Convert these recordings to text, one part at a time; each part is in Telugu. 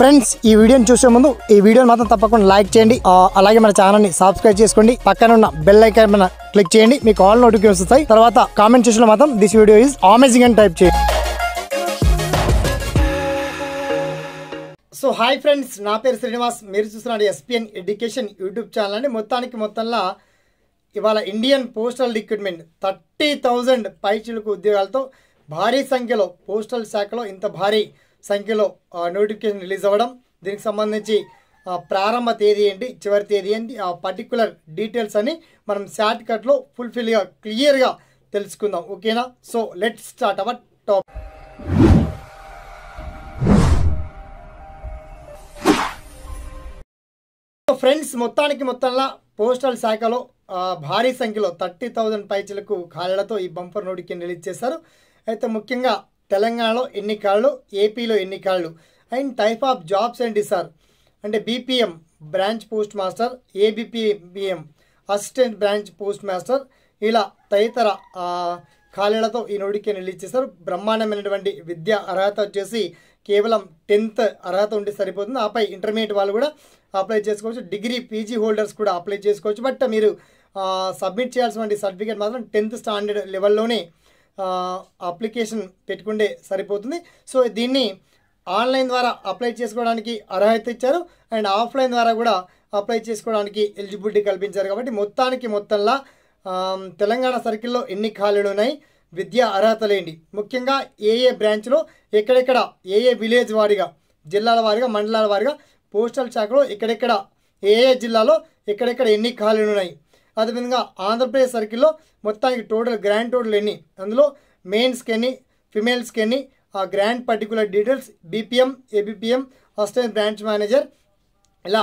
ఫ్రెండ్స్ ఈ వీడియోని చూసే ముందు ఈ వీడియోని మాత్రం తప్పకుండా లైక్ చేయండి అలాగే మన ఛానల్ని సబ్స్క్రైబ్ చేసుకోండి పక్కన ఉన్న బెల్ ఐకాన్ మన క్లిక్ చేయండి మీకు ఆల్ నోటిఫికేషన్ వస్తాయి తర్వాత కామెంట్ చేసిన మాత్రం దిస్ వీడియో ఈజ్ అమేజింగ్ అని టైప్ చేయండి సో హాయ్ ఫ్రెండ్స్ నా పేరు శ్రీనివాస్ మీరు చూస్తున్నారు ఎస్పిఎన్ ఎడ్యుకేషన్ యూట్యూబ్ ఛానల్ అండి మొత్తానికి మొత్తంలో ఇవాళ Indian postal recruitment thirty thousand పైచులకు ఉద్యోగాలతో భారీ సంఖ్యలో పోస్టల్ శాఖలో ఇంత భారీ సంఖ్యలో నోటిఫికేషన్ రిలీజ్ అవ్వడం దీనికి సంబంధించి ప్రారంభ తేదీ ఏంటి చివరి తేదీ ఏంటి ఆ పర్టికులర్ డీటెయిల్స్ అని మనం షార్ట్ కట్లో ఫుల్ఫిల్గా క్లియర్గా తెలుసుకుందాం ఓకేనా so let start our top friends మొత్తానికి మొత్తంలో పోస్టల్ శాఖలో భారీ సంఖ్యలో థర్టీ థౌజండ్ పైచలకు ఖాళీలతో ఈ బంపర్ నోటికి రిలీజ్ చేశారు అయితే ముఖ్యంగా తెలంగాణలో ఎన్ని కాళ్ళు ఏపీలో ఎన్ని కాళ్ళు అండ్ టైప్ ఆఫ్ జాబ్స్ ఏంటి సార్ అంటే BPM branch post master ABPBM assistant branch post master ఇలా తదితర ఖాళీలతో ఈ నోటికి రిలీజ్ బ్రహ్మాండమైనటువంటి విద్య అర్హత వచ్చేసి కేవలం టెన్త్ అర్హత ఉంటే సరిపోతుంది ఆపై ఇంటర్మీడియట్ వాళ్ళు కూడా అప్లై చేసుకోవచ్చు డిగ్రీ పీజీ హోల్డర్స్ కూడా అప్లై చేసుకోవచ్చు బట్ మీరు సబ్మిట్ చేయాల్సిన సర్టిఫికేట్ మాత్రం టెన్త్ స్టాండర్డ్ లెవెల్లోనే అప్లికేషన్ పెట్టుకుంటే సరిపోతుంది సో దీన్ని ఆన్లైన్ ద్వారా అప్లై చేసుకోవడానికి అర్హత ఇచ్చారు అండ్ ఆఫ్లైన్ ద్వారా కూడా అప్లై చేసుకోవడానికి ఎలిజిబిలిటీ కల్పించారు కాబట్టి మొత్తానికి మొత్తంలా తెలంగాణ సర్కిల్లో ఎన్ని ఖాళీలు ఉన్నాయి విద్యా అర్హతలేండి ముఖ్యంగా ఏ ఏ బ్రాంచ్లో ఎక్కడెక్కడ ఏ ఏ విలేజ్ వారిగా జిల్లాల వారిగా మండలాల వారిగా పోస్టల్ శాఖలో ఎక్కడెక్కడ ఏ ఏ జిల్లాలో ఎక్కడెక్కడ ఎన్ని ఖాళీలు ఉన్నాయి అదేవిధంగా ఆంధ్రప్రదేశ్ సర్కిల్లో మొత్తానికి టోటల్ గ్రాండ్ టోటల్ ఎన్ని అందులో మెయిన్స్కి ఎన్ని ఫిమేల్స్కి ఎన్ని ఆ grand particular details BPM ABPM assistant branch manager ఇలా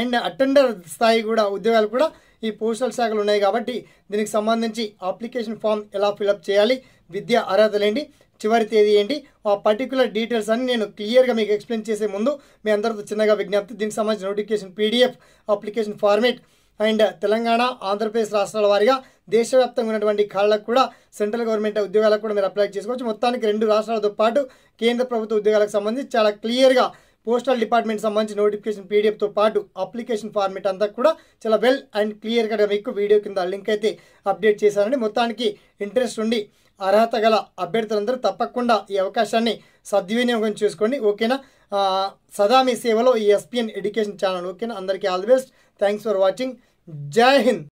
అండ్ అటెండర్ స్థాయి కూడా ఉద్యోగాలు కూడా ఈ పోస్టల్ శాఖలు ఉన్నాయి కాబట్టి దీనికి సంబంధించి అప్లికేషన్ ఫామ్ ఎలా ఫిలప్ చేయాలి విద్య అర్హతలు ఏంటి చివరి తేదీ ఏంటి ఆ పర్టికులర్ డీటెయిల్స్ అని నేను క్లియర్గా మీకు ఎక్స్ప్లెయిన్ చేసే ముందు మీ అందరితో చిన్నగా విజ్ఞప్తి దీనికి సంబంధించిన notification PDF application format and Telangana Andhra Pradesh రాష్ట్రాల వారిగా దేశవ్యాప్తంగా ఉన్నటువంటి ఖాళలకు కూడా సెంట్రల్ గవర్నమెంట్ ఉద్యోగాలకు కూడా మీరు అప్లై చేసుకోవచ్చు మొత్తానికి రెండు రాష్ట్రాలతో పాటు కేంద్ర ప్రభుత్వ ఉద్యోగాలకు సంబంధించి చాలా క్లియర్గా పోస్టల్ డిపార్ట్మెంట్ సంబంధించి నోటిఫికేషన్ పీడిఎఫ్తో పాటు అప్లికేషన్ ఫార్మేట్ అంతా కూడా చాలా వెల్ అండ్ క్లియర్గా మీకు వీడియో కింద లింక్ అయితే అప్డేట్ చేశానండి మొత్తానికి ఇంట్రెస్ట్ ఉండి అర్హత గల అభ్యర్థులందరూ తప్పకుండా ఈ అవకాశాన్ని సద్వినియోగం చేసుకోండి ఓకేనా సదా మీ సేవలో ఈ ఎస్పిఎన్ ఎడ్యుకేషన్ ఛానల్ ఓకేనా అందరికీ all the best thanks for watching जय हिंद